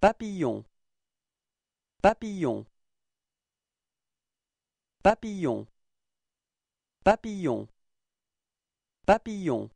Papillon Papillon Papillon Papillon Papillon